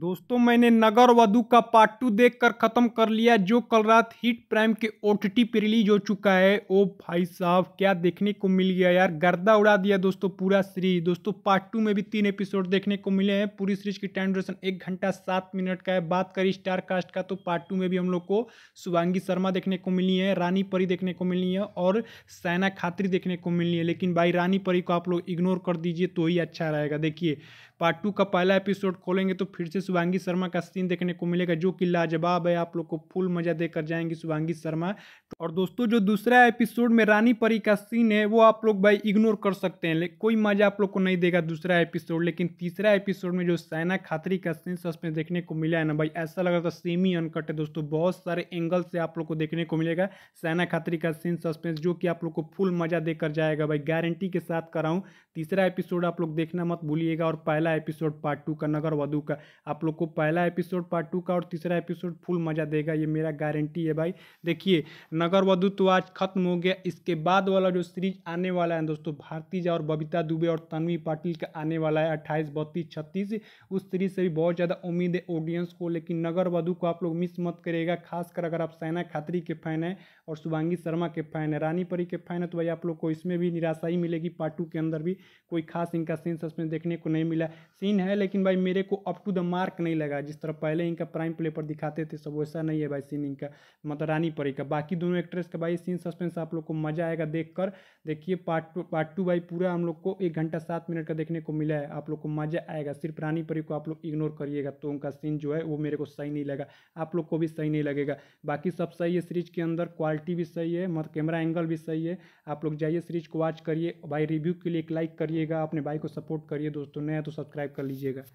दोस्तों मैंने नगर वधु का पार्ट टू देख कर ख़त्म कर लिया जो कल रात हिट प्राइम के ओ टी पे रिलीज हो चुका है ओ भाई साहब क्या देखने को मिल गया यार गर्दा उड़ा दिया दोस्तों पूरा सीरीज दोस्तों पार्ट टू में भी तीन एपिसोड देखने को मिले हैं पूरी सीरीज की टाइम ड्यूरेशन एक घंटा सात मिनट का है बात करी स्टार कास्ट का तो पार्ट टू में भी हम लोग को शुभांगी शर्मा देखने को मिली है रानी परी देखने को मिली है और सैना खात्री देखने को मिली है लेकिन भाई रानी परी को आप लोग इग्नोर कर दीजिए तो ही अच्छा रहेगा देखिए पार्ट टू का पहला एपिसोड खोलेंगे तो फिर से शुभांगी शर्मा का सीन देखने को मिलेगा जो कि लाजवाब है आप लोग को फुल मजा देकर जाएंगे शुभांगी शर्मा और दोस्तों जो दूसरा एपिसोड में रानी परी का सीन है वो आप लोग भाई इग्नोर कर सकते हैं कोई मजा आप लोग को नहीं देगा दूसरा एपिसोड लेकिन तीसरा एपिसोड में जो सैना खात्री का सीन सस्पेंस देखने को मिला है ना भाई ऐसा लग रहा था सेमी अनकट है दोस्तों बहुत सारे एंगल से आप लोग को देखने को मिलेगा सैना खात्री का सीन सस्पेंस जो कि आप लोग को फुल मजा देकर जाएगा भाई गारंटी के साथ कराऊँ तीसरा एपिसोड आप लोग देखना मत भूलिएगा और पहला एपिसोड पार्ट टू का नगर वधु का आप आप लोग को पहला एपिसोड पार्ट टू का और तीसरा एपिसोड फुल मज़ा देगा ये मेरा गारंटी है भाई देखिए नगर वधु तो आज खत्म हो गया इसके बाद वाला जो सीरीज आने वाला है दोस्तों भारतीजा और बबीता दुबे और तनवी पाटिल का आने वाला है अट्ठाईस बत्तीस छत्तीस उस सीरीज से भी बहुत ज़्यादा उम्मीद है ऑडियंस को लेकिन नगर वधु को आप लोग मिस मत करेगा खासकर अगर आप सैना खात्री के फ़ैन हैं और शुभांगी शर्मा के फ़ैन है रानी परी के फ़ैन है तो भाई आप लोग को इसमें भी निराशा ही मिलेगी पार्ट टू के अंदर भी कोई खास इनका सीन सस्पेंस देखने को नहीं मिला सीन है लेकिन भाई मेरे को up to the mark spark नहीं लगा जिस तरह पहले इनका प्राइम प्ले पर दिखाते थे सब वैसा नहीं है भाई सीन इनका मतलब रानी परी का बाकी दोनों एक्ट्रेस का भाई सीन सस्पेंस आप लोग को मजा आएगा देख देखिए पार्ट टू पार्ट टू भाई पूरा हम लोग को एक घंटा सात मिनट का देखने को मिला है आप लोग को मजा आएगा सिर्फ रानी परी को आप लोग इग्नोर करिएगा तो उनका सीन जो है वो मेरे को सही नहीं लगा आप लोग को भी सही नहीं लगेगा बाकी सब सही है सीरीज के अंदर क्वालिटी भी सही है मतलब कैमरा एंगल भी सही है आप लोग जाइए सीरीज को वॉच करिए भाई रिव्यू के लिए एक लाइक करिएगा अपने भाई को सपोर्ट करिए दोस्तों नया तो सब्सक्राइब कर लीजिएगा